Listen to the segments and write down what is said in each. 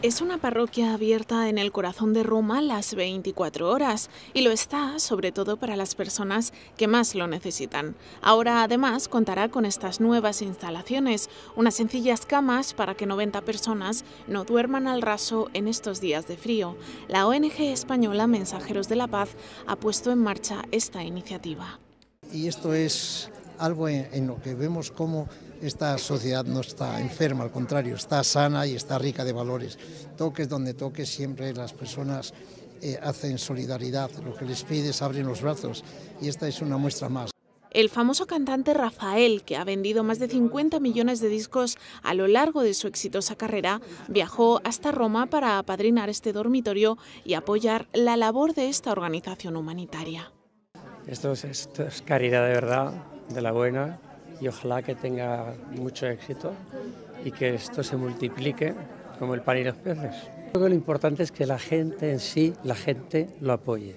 Es una parroquia abierta en el corazón de Roma las 24 horas y lo está sobre todo para las personas que más lo necesitan. Ahora además contará con estas nuevas instalaciones, unas sencillas camas para que 90 personas no duerman al raso en estos días de frío. La ONG española Mensajeros de la Paz ha puesto en marcha esta iniciativa. Y esto es algo en, lo que vemos cómo esta sociedad no está enferma, al contrario, está sana y está rica de valores. Toques donde toques, siempre las personas eh, hacen solidaridad, lo que les pides abren los brazos y esta es una muestra más. El famoso cantante Rafael, que ha vendido más de 50 millones de discos a lo largo de su exitosa carrera, viajó hasta Roma para apadrinar este dormitorio y apoyar la labor de esta organización humanitaria. Esto esto es caridad de verdad, de la buena y ojalá que tenga mucho éxito y que esto se multiplique como el pan y los peces. lo importante es que la gente en sí, la gente lo apoye,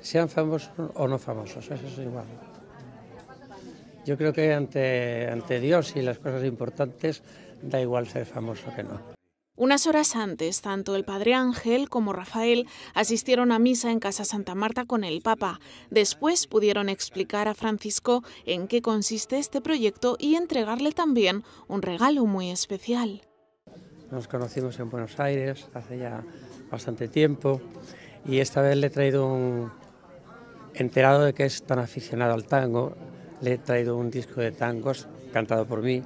sean famosos o no famosos, eso es igual. Yo creo que ante, ante Dios y las cosas importantes da igual ser famoso que no. Unas horas antes, tanto el padre Ángel como Rafael asistieron a misa en Casa Santa Marta con el Papa. Después pudieron explicar a Francisco en qué consiste este proyecto y entregarle también un regalo muy especial. Nos conocimos en Buenos Aires hace ya bastante tiempo y esta vez le he traído un enterado de que es tan aficionado al tango, le he traído un disco de tangos cantado por mí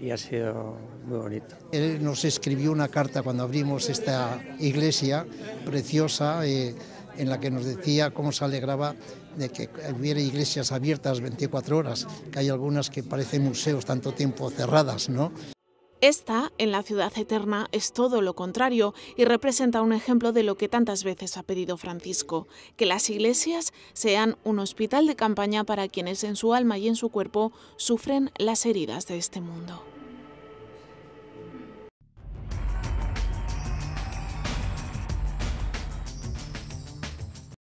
y ha sido muy bonito. Él nos escribió una carta cuando abrimos esta iglesia preciosa eh, en la que nos decía cómo se alegraba de que hubiera iglesias abiertas 24 horas, que hay algunas que parecen museos tanto tiempo cerradas, ¿no? Esta, en la ciudad eterna, es todo lo contrario y representa un ejemplo de lo que tantas veces ha pedido Francisco, que las iglesias sean un hospital de campaña para quienes en su alma y en su cuerpo sufren las heridas de este mundo.